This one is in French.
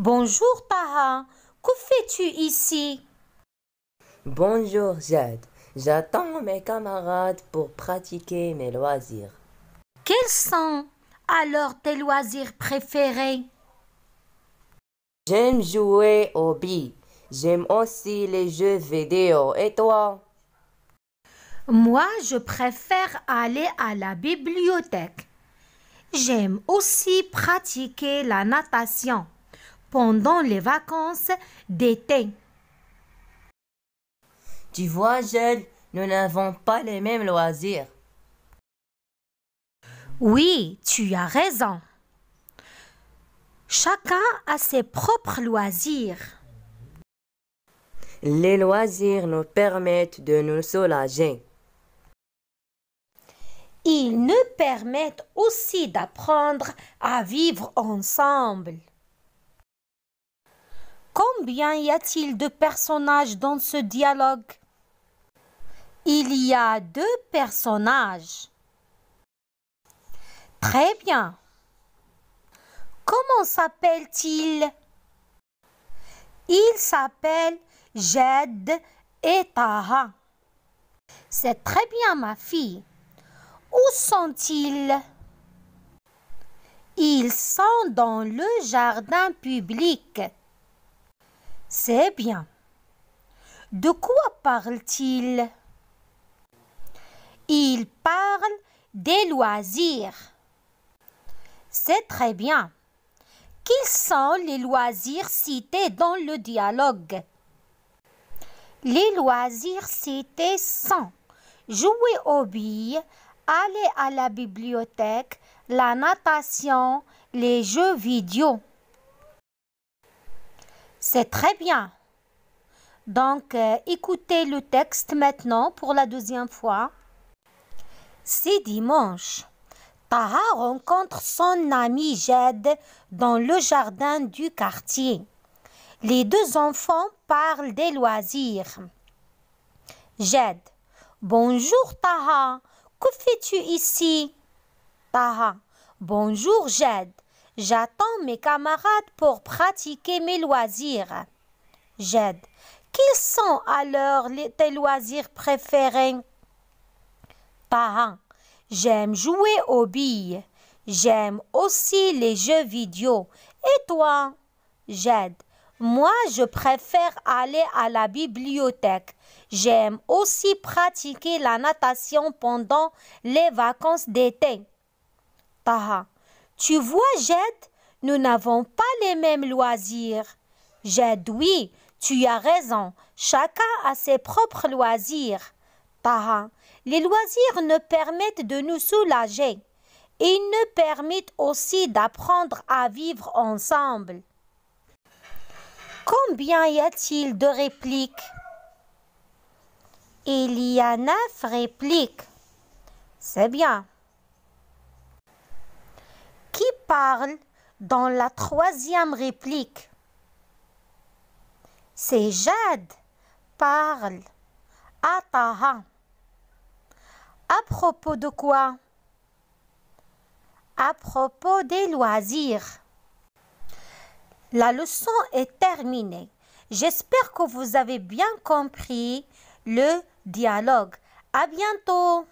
Bonjour Taha, que fais-tu ici Bonjour Jade, j'attends mes camarades pour pratiquer mes loisirs. Quels sont alors tes loisirs préférés J'aime jouer au billes. J'aime aussi les jeux vidéo. Et toi Moi, je préfère aller à la bibliothèque. J'aime aussi pratiquer la natation pendant les vacances d'été. Tu vois, Jules, nous n'avons pas les mêmes loisirs. Oui, tu as raison. Chacun a ses propres loisirs. Les loisirs nous permettent de nous soulager. Ils nous permettent aussi d'apprendre à vivre ensemble. Combien y a-t-il de personnages dans ce dialogue Il y a deux personnages. Très bien. Comment s'appelle-t-il Il s'appelle Jed et Taha. C'est très bien, ma fille. Où sont-ils Ils sont dans le jardin public. C'est bien. De quoi parle-t-il Il parle des loisirs. C'est très bien. Quels sont les loisirs cités dans le dialogue Les loisirs cités sont jouer aux billes, aller à la bibliothèque, la natation, les jeux vidéo. C'est très bien. Donc, euh, écoutez le texte maintenant pour la deuxième fois. C'est dimanche. Taha rencontre son ami Jed dans le jardin du quartier. Les deux enfants parlent des loisirs. Jed. Bonjour Taha. Que fais-tu ici Taha. Bonjour Jed. J'attends mes camarades pour pratiquer mes loisirs. Jed. Quels sont alors tes loisirs préférés Taha. J'aime jouer aux billes. J'aime aussi les jeux vidéo. Et toi Jed. Moi, je préfère aller à la bibliothèque. J'aime aussi pratiquer la natation pendant les vacances d'été. Taha. Tu vois, Jette, nous n'avons pas les mêmes loisirs. Jade, oui, tu as raison. Chacun a ses propres loisirs. Parrain, les loisirs ne permettent de nous soulager. Ils ne permettent aussi d'apprendre à vivre ensemble. Combien y a-t-il de répliques Il y a neuf répliques. C'est bien parle dans la troisième réplique. C'est Jade parle à Taha. À propos de quoi À propos des loisirs. La leçon est terminée. J'espère que vous avez bien compris le dialogue. À bientôt